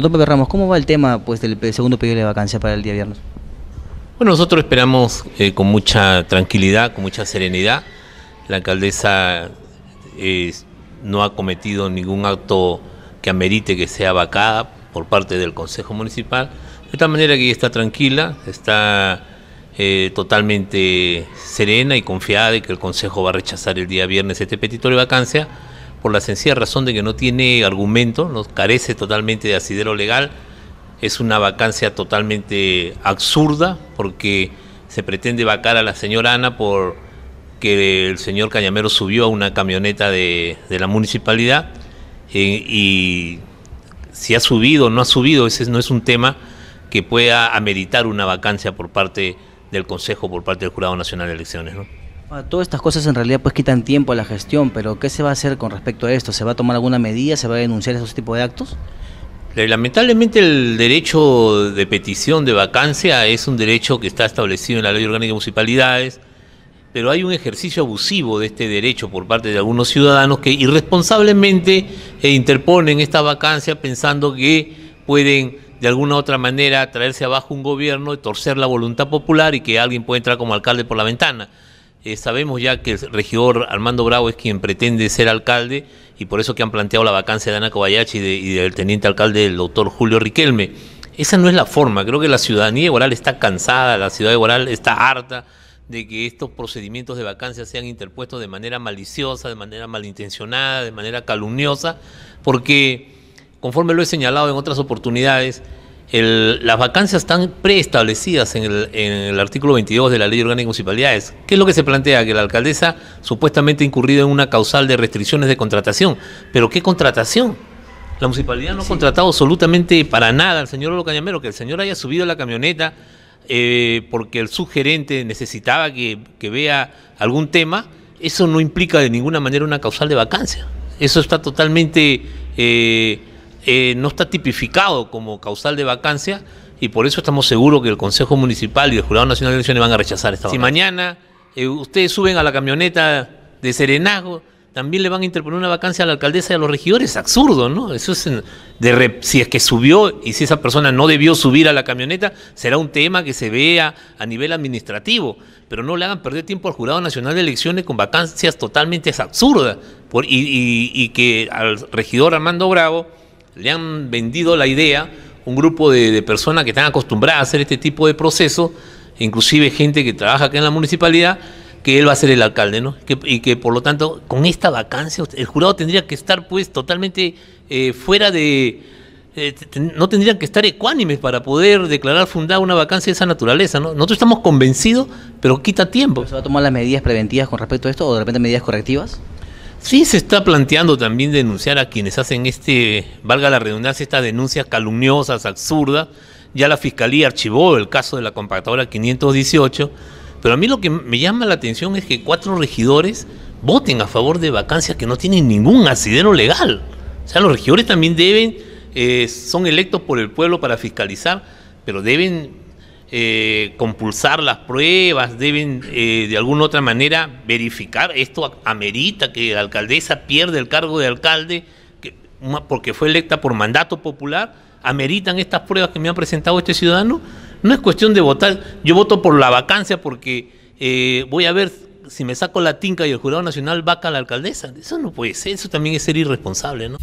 Doctor Pepe Ramos, ¿cómo va el tema pues, del segundo pedido de vacancia para el día viernes? Bueno, nosotros esperamos eh, con mucha tranquilidad, con mucha serenidad. La alcaldesa no ha cometido ningún acto que amerite que sea vacada por parte del Consejo Municipal. De tal manera que está tranquila, está eh, totalmente serena y confiada de que el Consejo va a rechazar el día viernes este petitorio de vacancia por la sencilla razón de que no tiene argumento, no carece totalmente de asidero legal, es una vacancia totalmente absurda porque se pretende vacar a la señora Ana por que el señor Cañamero subió a una camioneta de, la municipalidad eh, y si ha subido o no ha subido, ese no es un tema que pueda ameritar una vacancia por parte del Consejo, por parte del Jurado Nacional de Elecciones. ¿no? Ah, todas estas cosas en realidad pues quitan tiempo a la gestión, pero ¿qué se va a hacer con respecto a esto? ¿Se va a tomar alguna medida? ¿Se va a denunciar esos tipos de actos? Lamentablemente el derecho de petición de vacancia es un derecho que está establecido en la Ley Orgánica de Municipalidades, pero hay un ejercicio abusivo de este derecho por parte de algunos ciudadanos que irresponsablemente eh, interponen esta vacancia pensando que pueden de alguna u otra manera traerse abajo un gobierno, torcer la voluntad popular y que alguien puede entrar como alcalde por la ventana. Eh, sabemos ya que el regidor Armando Bravo es quien pretende ser alcalde y por eso que han planteado la vacancia de Ana Cobayachi y, del teniente alcalde, el doctor Julio Riquelme. Esa no es la forma. Creo que la ciudadanía de Guaral está cansada, la ciudad de Guaral está harta de que estos procedimientos de vacancia sean interpuestos de manera maliciosa, de manera malintencionada, de manera calumniosa, porque, conforme lo he señalado en otras oportunidades, las vacancias están preestablecidas en el, artículo 22 de la Ley Orgánica de Municipalidades. ¿Qué es lo que se plantea? Que la alcaldesa supuestamente ha incurrido en una causal de restricciones de contratación. ¿Pero qué contratación? La municipalidad no ha contratado absolutamente para nada al señor Locañamero, que el señor haya subido la camioneta eh, porque el subgerente necesitaba que, vea algún tema, eso no implica de ninguna manera una causal de vacancia. Eso está totalmente... Eh, eh, no está tipificado como causal de vacancia y por eso estamos seguros que el Consejo Municipal y el Jurado Nacional de Elecciones van a rechazar esta Si mañana eh, ustedes suben a la camioneta de Serenazgo, también le van a interponer una vacancia a la alcaldesa y a los regidores. Es absurdo, ¿no? Eso es de si es que subió y si esa persona no debió subir a la camioneta, será un tema que se vea a nivel administrativo. Pero no le hagan perder tiempo al Jurado Nacional de Elecciones con vacancias totalmente absurdas. y que al regidor Armando Bravo le han vendido la idea un grupo de, personas que están acostumbradas a hacer este tipo de proceso inclusive gente que trabaja acá en la municipalidad, que él va a ser el alcalde, ¿no? y que por lo tanto, con esta vacancia, el jurado tendría que estar pues totalmente eh, fuera de... Eh, no tendrían que estar ecuánimes para poder declarar fundada una vacancia de esa naturaleza, ¿no? Nosotros estamos convencidos, pero quita tiempo. ¿Se va a tomar las medidas preventivas con respecto a esto o de repente medidas correctivas? Sí, se está planteando también denunciar a quienes hacen este, valga la redundancia, estas denuncias calumniosas, absurdas. Ya la fiscalía archivó el caso de la compactadora 518, pero a mí lo que me llama la atención es que cuatro regidores voten a favor de vacancias que no tienen ningún asidero legal. O sea, los regidores también deben, eh, son electos por el pueblo para fiscalizar, pero deben eh, compulsar las pruebas, deben eh, de alguna otra manera verificar. Esto amerita que la alcaldesa pierda el cargo de alcalde que, porque fue electa por mandato popular. ¿Ameritan estas pruebas que me han presentado este ciudadano? No es cuestión de votar. Yo voto por la vacancia porque eh, voy a ver si me saco la tinca y el Jurado Nacional vaca a la alcaldesa. Eso no puede ser, eso también es ser irresponsable, ¿no?